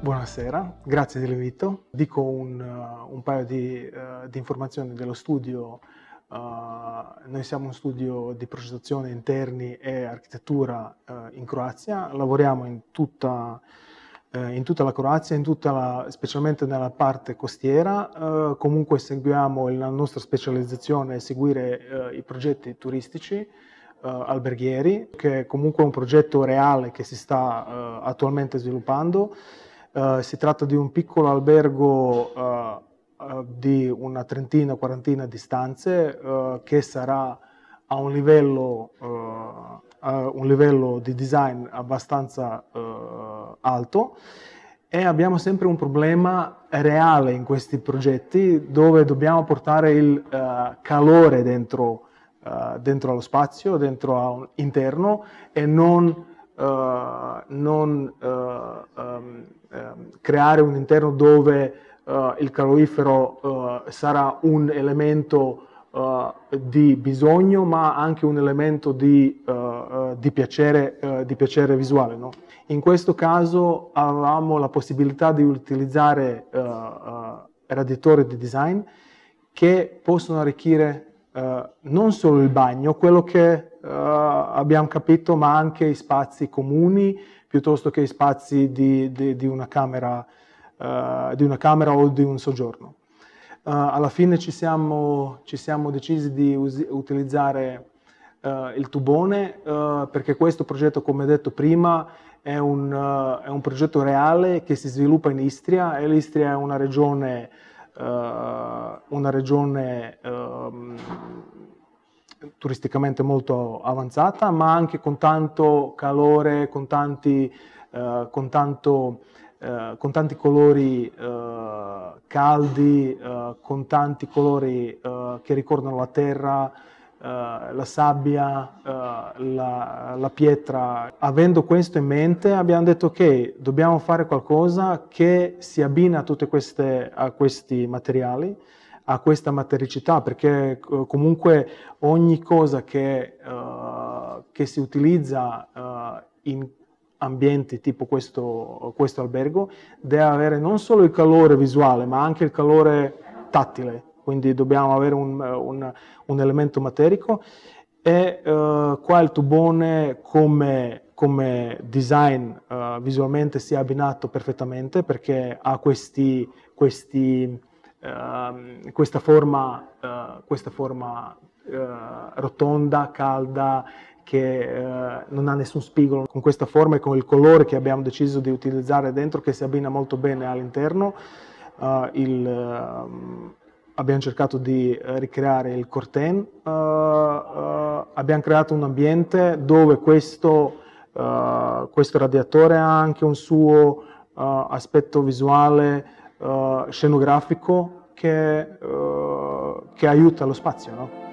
Buonasera, grazie dell'invito. Dico un, eh, un paio di, uh, di, informazioni dello studio. Uh, noi siamo un studio di progettazione interni e architettura uh, in Croazia, lavoriamo in tutta, in tutta la Croazia, tutta la, specialmente nella parte costiera, comunque seguiamo la nostra specializzazione è seguire i progetti turistici Uh, alberghieri, che è comunque un progetto reale che si sta uh, attualmente sviluppando eh, si tratta di un piccolo albergo uh, uh, di una trentina, quarantina di stanze che sarà a un livello, un livello, di design abbastanza alto e abbiamo sempre un problema reale in questi progetti dove dobbiamo portare il calore dentro, dentro allo spazio, dentro all'interno e non eh, non um, creare un interno dove eh, il calorifero sarà un elemento di bisogno, ma anche un elemento di, uh, di, piacere, uh, di piacere, visuale. No? In questo caso avevamo la possibilità di utilizzare uh, radiatori di design che possono arricchire eh, non solo il bagno, quello che eh, abbiamo capito, ma anche i spazi comuni, piuttosto che i spazi di, di, di, una, camera, eh, di una, camera, o di un soggiorno. Eh, alla fine ci siamo, ci siamo decisi di utilizzare eh, il tubone perché questo progetto, come detto prima, è un, è un, progetto reale che si sviluppa in Istria e l'Istria è una regione, una regione ehm, turisticamente molto avanzata, ma anche con tanto calore, con tanti, eh, con tanto, eh, con tanti colori eh, caldi, eh, con tanti colori eh, che ricordano la terra, eh, la sabbia, la, la pietra. Avendo questo in mente abbiamo detto che dobbiamo fare qualcosa che si abbina a tutti questi materiali a questa matericità, perché eh, comunque ogni cosa che, uh, che si utilizza uh, in ambienti tipo questo, questo, albergo deve avere non solo il calore visuale, ma anche il calore tattile, quindi dobbiamo avere un, un, un elemento materico. E uh, qua il tubone come come design uh, visualmente si è abbinato perfettamente perché ha questi, questi Ehm, questa forma, eh, questa forma eh, rotonda, calda, che eh, non ha nessun spigolo, con questa forma e con il colore che abbiamo deciso di utilizzare dentro, che si abbina molto bene all'interno. Il, ehm, abbiamo cercato di ricreare il Corten, uh, uh, abbiamo creato un ambiente dove questo, uh, questo radiatore ha anche un suo aspetto visuale eh, scenografico che, uh, che aiuta lo spazio. No?